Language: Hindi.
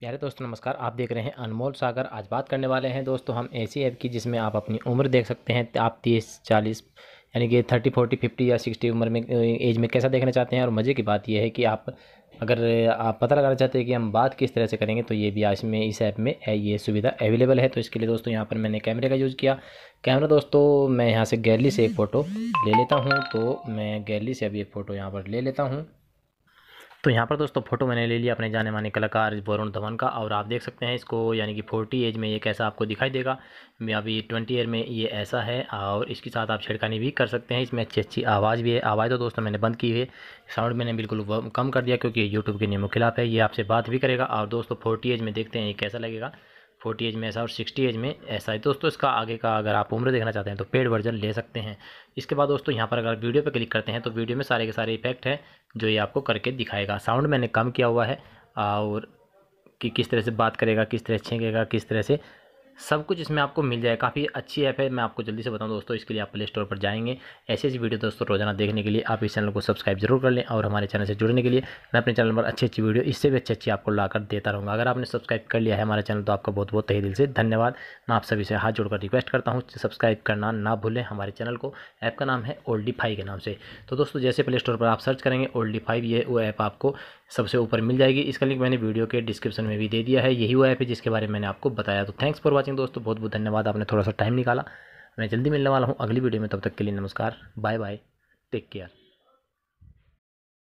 प्यारे दोस्तों नमस्कार आप देख रहे हैं अनमोल सागर आज बात करने वाले हैं दोस्तों हम ऐसी ऐप की जिसमें आप अपनी उम्र देख सकते हैं आप तीस चालीस यानी कि थर्टी फोर्टी फिफ्टी या सिक्सटी उम्र में एज में कैसा देखना चाहते हैं और मज़े की बात यह है कि आप अगर आप पता लगाना चाहते हैं कि हम बात किस तरह से करेंगे तो ये भी आज में इस ऐप में ये सुविधा अवेलेबल है तो इसके लिए दोस्तों यहाँ पर मैंने कैमरे का यूज़ किया कैमरा दोस्तों मैं यहाँ से गैलरी से एक फ़ोटो ले लेता हूँ तो मैं गैलरी से अभी एक फ़ोटो यहाँ पर ले लेता हूँ तो यहाँ पर दोस्तों फोटो मैंने ले लिया अपने जाने माने कलाकार वरुण धवन का और आप देख सकते हैं इसको यानी कि फोर्टी एज में ये कैसा आपको दिखाई देगा मैं अभी ट्वेंटी ईयर में ये ऐसा है और इसके साथ आप छिड़कानी भी कर सकते हैं इसमें अच्छी अच्छी आवाज़ भी है आवाज़ तो दोस्तों मैंने बंद की है साउंड मैंने बिल्कुल कम कर दिया क्योंकि यूट्यूब के नियमों खिलाफ है ये आपसे बात भी करेगा और दोस्तों फोर्टी एज में देखते हैं ये कैसा लगेगा फोर्टी एज में ऐसा और सिक्सटी एज में ऐसा है दोस्तों इसका आगे का अगर आप उम्र देखना चाहते हैं तो पेड वर्जन ले सकते हैं इसके बाद दोस्तों यहाँ पर अगर वीडियो पर क्लिक करते हैं तो वीडियो में सारे के सारे इफेक्ट हैं जो ये आपको करके दिखाएगा साउंड मैंने कम किया हुआ है और कि किस तरह से बात करेगा किस तरह छेंकेगा किस तरह से सब कुछ इसमें आपको मिल जाएगा काफ़ी अच्छी ऐप है मैं आपको जल्दी से बताऊँ दोस्तों इसके लिए आप प्ले स्टोर पर जाएंगे ऐसे ऐसी वीडियो दोस्तों रोजाना देखने के लिए आप इस चैनल को सब्सक्राइब जरूर कर लें और हमारे चैनल से जुड़ने के लिए मैं अपने चैनल पर अच्छी अच्छी वीडियो इससे भी अच्छी अच्छी आपको ला देता रहूँगा अगर आपने सब्सक्राइब कर लिया है हमारे चैनल तो आपका बहुत बहुत तही दिल से धन्यवाद मैं आप सभी से हाथ जोड़कर रिक्वेस्ट करता हूँ सब्सक्राइब करना ना भूलें हमारे चैनल को ऐप का नाम है फाइव के नाम से तो दोस्तों जैसे प्ले स्टोर पर आप सर्च करेंगे फाइव ये वो ऐप आपको सबसे ऊपर मिल जाएगी इसका लिंक मैंने वीडियो के डिस्क्रिप्शन में भी दे दिया है यही वो ऐप है जिसके बारे में मैंने आपको बताया तो थैंक्स फॉर वॉचिंग वॉचिंग दोस्तों बहुत बहुत धन्यवाद आपने थोड़ा सा टाइम निकाला मैं जल्दी मिलने वाला हूँ अगली वीडियो में तब तक के लिए नमस्कार बाय बाय टेक केयर